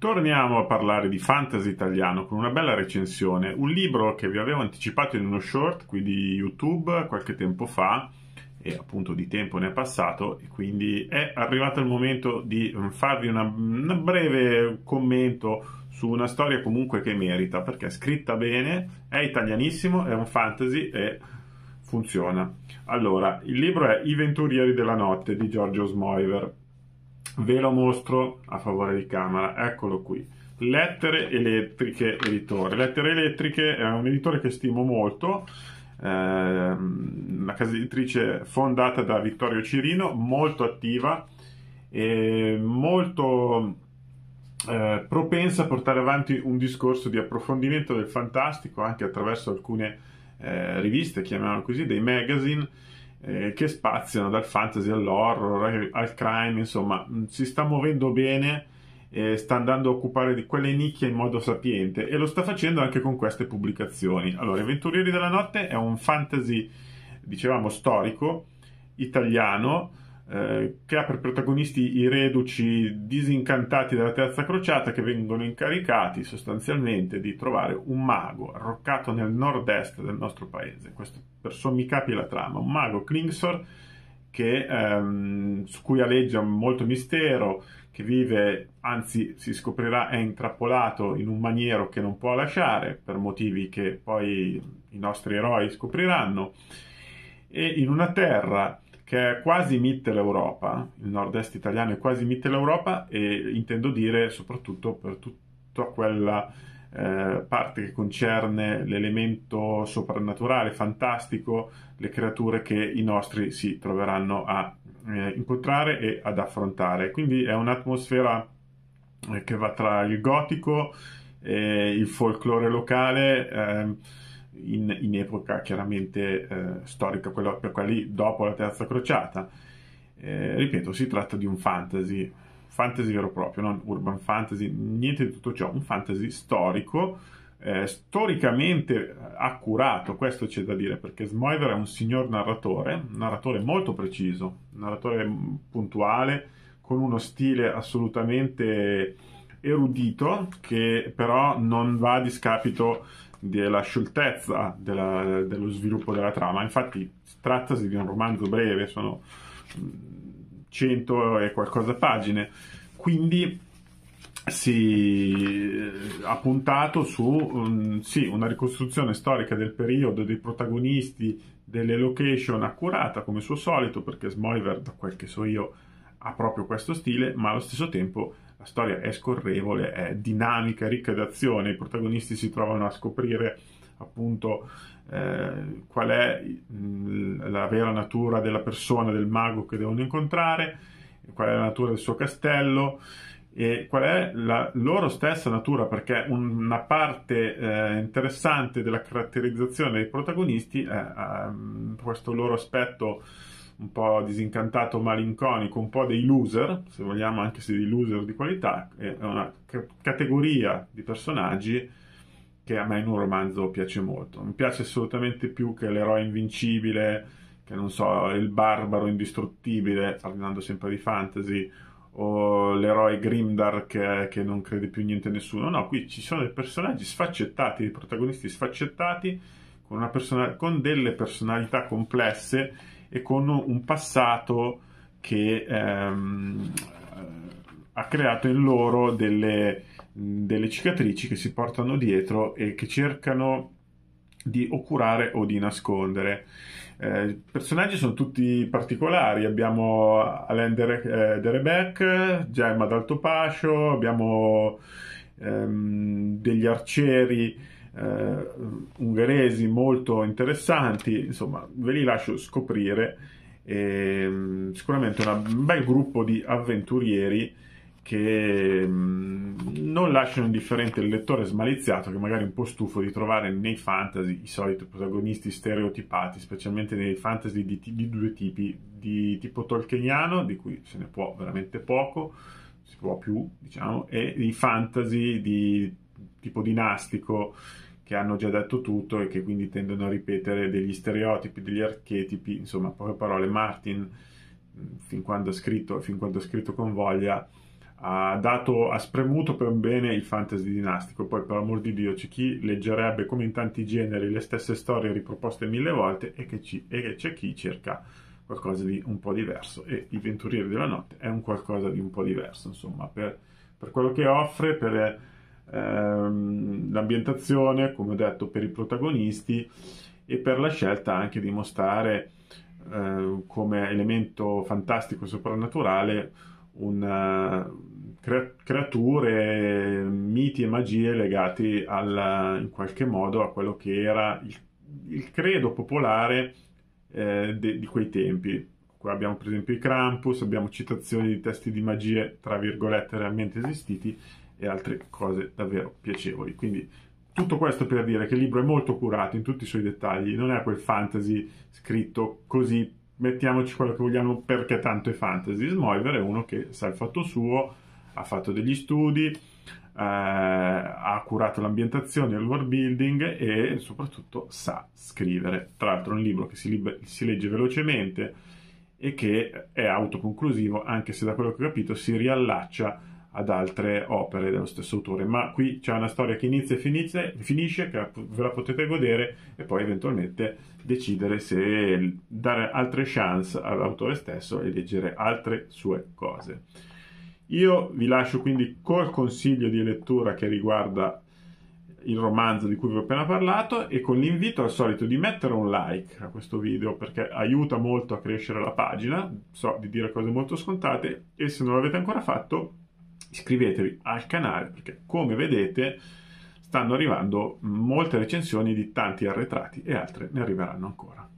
Torniamo a parlare di fantasy italiano con una bella recensione, un libro che vi avevo anticipato in uno short qui di YouTube qualche tempo fa e appunto di tempo ne è passato e quindi è arrivato il momento di farvi un breve commento su una storia comunque che merita perché è scritta bene, è italianissimo, è un fantasy e funziona. Allora, il libro è I Venturieri della Notte di Giorgio Smoiver Ve lo mostro a favore di camera, eccolo qui. Lettere Elettriche Editore. Lettere Elettriche è un editore che stimo molto, eh, una casa editrice fondata da Vittorio Cirino, molto attiva e molto eh, propensa a portare avanti un discorso di approfondimento del fantastico anche attraverso alcune eh, riviste, chiamiamole così, dei magazine eh, che spaziano dal fantasy all'horror eh, al crime, insomma, mm, si sta muovendo bene, eh, sta andando a occupare di quelle nicchie in modo sapiente e lo sta facendo anche con queste pubblicazioni. Allora, I Venturieri della Notte è un fantasy, dicevamo, storico, italiano, eh, che ha per protagonisti i reduci disincantati della Terza Crociata che vengono incaricati sostanzialmente di trovare un mago arroccato nel nord-est del nostro paese. Questo per sommi capi la trama, un mago Klingsor che, ehm, su cui aleggia molto mistero, che vive, anzi si scoprirà è intrappolato in un maniero che non può lasciare per motivi che poi i nostri eroi scopriranno, e in una terra che è quasi Mitteleuropa, il nord-est italiano è quasi Mitteleuropa e intendo dire soprattutto per tutta quella eh, parte che concerne l'elemento soprannaturale, fantastico, le creature che i nostri si troveranno a eh, incontrare e ad affrontare. Quindi è un'atmosfera eh, che va tra il gotico, e il folklore locale, ehm, in, in epoca chiaramente eh, storica, quello, per quelli dopo la terza crociata. Eh, ripeto, si tratta di un fantasy, fantasy vero e proprio, non urban fantasy, niente di tutto ciò, un fantasy storico, eh, storicamente accurato, questo c'è da dire, perché Smoiver è un signor narratore, narratore molto preciso, narratore puntuale, con uno stile assolutamente erudito che però non va a discapito della scioltezza della, dello sviluppo della trama. Infatti, trattasi di un romanzo breve, sono mm, cento e qualcosa pagine, quindi si eh, ha puntato su um, sì, una ricostruzione storica del periodo, dei protagonisti, delle location accurata come suo solito, perché Smoiver, da quel che so io, ha proprio questo stile, ma allo stesso tempo la storia è scorrevole, è dinamica, ricca d'azione, i protagonisti si trovano a scoprire appunto eh, qual è mh, la vera natura della persona, del mago che devono incontrare, qual è la natura del suo castello e qual è la loro stessa natura, perché una parte eh, interessante della caratterizzazione dei protagonisti è, è ehm, questo loro aspetto un po' disincantato, malinconico, un po' dei loser, se vogliamo anche se dei loser di qualità, è una c- categoria di personaggi che a me in un romanzo piace molto. Mi piace assolutamente più che l'eroe invincibile, che non so, il barbaro indistruttibile, parlando sempre di fantasy, o l'eroe Grimdar che, non crede più niente a nessuno. No, qui ci sono dei personaggi sfaccettati, dei protagonisti sfaccettati, con, persona- con delle personalità complesse e con un passato che ehm, ha creato in loro delle, delle cicatrici che si portano dietro e che cercano di occurare o di nascondere. Eh, I personaggi sono tutti particolari, abbiamo Alain de, eh, de Rebecca, Gemma d'Altopascio, abbiamo ehm, degli arcieri eh, ungheresi molto interessanti, insomma ve li lascio scoprire. E, ehm, sicuramente un bel gruppo di avventurieri che mh, mm, non lasciano indifferente il lettore smaliziato che magari è un po' stufo di trovare nei fantasy i soliti protagonisti stereotipati, specialmente nei fantasy di, di due tipi, di tipo tolkieniano, di cui se ne può veramente poco, si può più, diciamo, e i fantasy di tipo dinastico che hanno già detto tutto e che quindi tendono a ripetere degli stereotipi, degli archetipi, insomma, poche parole, Martin fin quando ha scritto, fin quando ha scritto con voglia ha, dato, ha spremuto per bene il fantasy dinastico. Poi, per amor di Dio, c'è chi leggerebbe come in tanti generi le stesse storie riproposte mille volte e, che ci, e c'è chi cerca qualcosa di un po' diverso. E I Venturieri della Notte è un qualcosa di un po' diverso, insomma, per, per quello che offre, per ehm, l'ambientazione, come ho detto, per i protagonisti e per la scelta anche di mostrare eh, come elemento fantastico e soprannaturale una, eh, creature, miti e magie legati al, in qualche modo a quello che era il, il credo popolare eh, de- di quei tempi. Qui abbiamo per esempio i Krampus, abbiamo citazioni di testi di magie, tra virgolette, realmente esistiti, e altre cose davvero piacevoli. Quindi tutto questo per dire che il libro è molto curato in tutti i suoi dettagli, non è quel fantasy scritto così mettiamoci quello che vogliamo perché tanto è fantasy. Smoiver è uno che sa il fatto suo, ha fatto degli studi, eh, ha curato l'ambientazione, il world building e soprattutto sa scrivere. Tra l'altro è un libro che si, libe- si legge velocemente e che è autoconclusivo, anche se da quello che ho capito si riallaccia ad altre opere dello stesso autore, ma qui c'è una storia che inizia e finisce, finisce, che ve la potete godere e poi eventualmente decidere se dare altre chance all'autore stesso e leggere altre sue cose. Io vi lascio quindi col consiglio di lettura che riguarda il romanzo di cui vi ho appena parlato e con l'invito al solito di mettere un like a questo video perché aiuta molto a crescere la pagina, so di dire cose molto scontate e se non l'avete ancora fatto iscrivetevi al canale perché come vedete stanno arrivando molte recensioni di tanti arretrati e altre ne arriveranno ancora.